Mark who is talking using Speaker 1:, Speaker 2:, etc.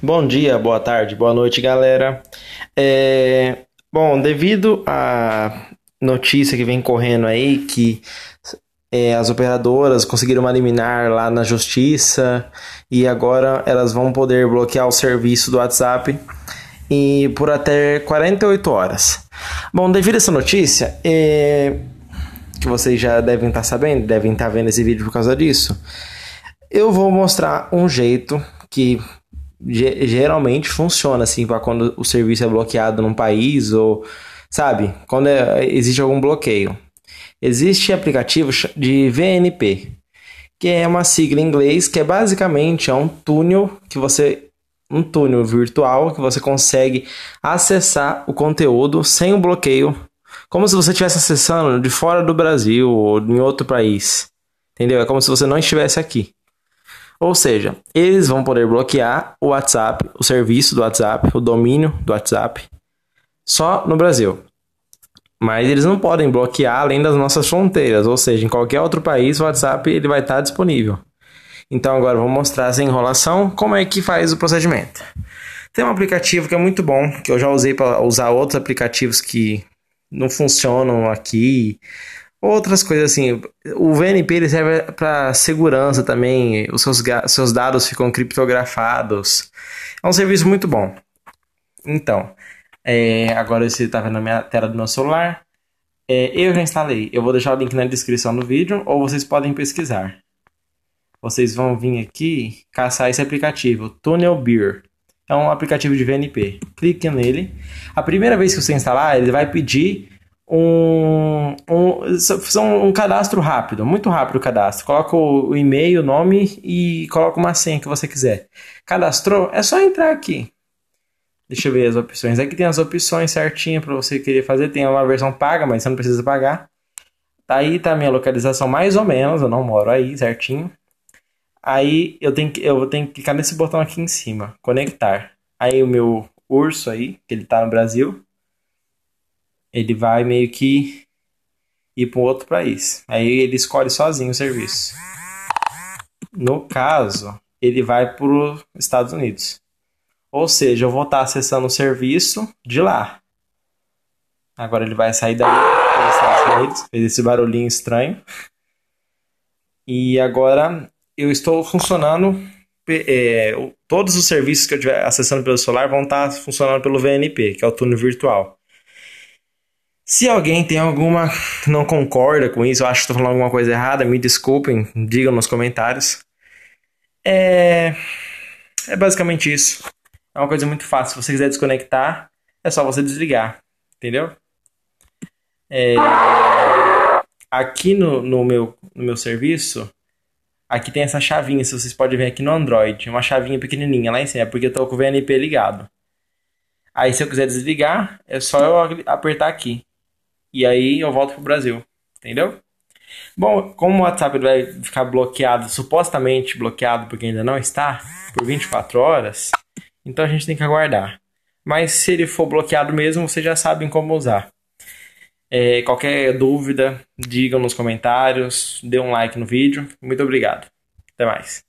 Speaker 1: Bom dia, boa tarde, boa noite, galera. É... Bom, devido à notícia que vem correndo aí que é, as operadoras conseguiram uma liminar lá na justiça e agora elas vão poder bloquear o serviço do WhatsApp e por até 48 horas. Bom, devido a essa notícia, é, que vocês já devem estar tá sabendo, devem estar tá vendo esse vídeo por causa disso, eu vou mostrar um jeito que geralmente funciona assim para quando o serviço é bloqueado num país ou sabe quando é, existe algum bloqueio existe aplicativo de VNP que é uma sigla em inglês que é basicamente é um túnel que você um túnel virtual que você consegue acessar o conteúdo sem o bloqueio como se você estivesse acessando de fora do Brasil ou em outro país entendeu é como se você não estivesse aqui ou seja, eles vão poder bloquear o WhatsApp, o serviço do WhatsApp, o domínio do WhatsApp, só no Brasil. Mas eles não podem bloquear além das nossas fronteiras, ou seja, em qualquer outro país o WhatsApp ele vai estar disponível. Então agora eu vou mostrar essa enrolação como é que faz o procedimento. Tem um aplicativo que é muito bom, que eu já usei para usar outros aplicativos que não funcionam aqui, Outras coisas assim, o VNP ele serve para segurança também, os seus, seus dados ficam criptografados. É um serviço muito bom. Então, é, agora você está vendo a minha tela do meu celular. É, eu já instalei, eu vou deixar o link na descrição do vídeo, ou vocês podem pesquisar. Vocês vão vir aqui caçar esse aplicativo, Tunnel Beer. É um aplicativo de VNP. Clique nele. A primeira vez que você instalar, ele vai pedir um são um cadastro rápido, muito rápido o cadastro. Coloca o e-mail, o nome e coloca uma senha que você quiser. Cadastrou? É só entrar aqui. Deixa eu ver as opções. Aqui tem as opções certinho para você querer fazer. Tem uma versão paga, mas você não precisa pagar. Tá aí tá a minha localização mais ou menos, eu não moro aí certinho. Aí eu tenho que, eu tenho que clicar nesse botão aqui em cima, conectar. Aí o meu urso aí, que ele tá no Brasil, ele vai meio que ir para um outro país. Aí ele escolhe sozinho o serviço. No caso, ele vai para os Estados Unidos. Ou seja, eu vou estar tá acessando o serviço de lá. Agora ele vai sair daí para os Estados Unidos. Fez esse barulhinho estranho. E agora eu estou funcionando. É, todos os serviços que eu estiver acessando pelo celular vão estar tá funcionando pelo VNP, que é o túnel virtual. Se alguém tem alguma não concorda com isso, eu acho que estou falando alguma coisa errada, me desculpem, digam nos comentários. É, é basicamente isso. É uma coisa muito fácil. Se você quiser desconectar, é só você desligar, entendeu? É... Aqui no, no, meu, no meu serviço, aqui tem essa chavinha, se vocês podem ver aqui no Android, uma chavinha pequenininha lá em cima, é porque eu estou com o VNP ligado. Aí se eu quiser desligar, é só eu apertar aqui e aí eu volto pro Brasil, entendeu? Bom, como o WhatsApp vai ficar bloqueado, supostamente bloqueado, porque ainda não está, por 24 horas, então a gente tem que aguardar. Mas se ele for bloqueado mesmo, vocês já sabem como usar. É, qualquer dúvida, digam nos comentários, dê um like no vídeo. Muito obrigado. Até mais.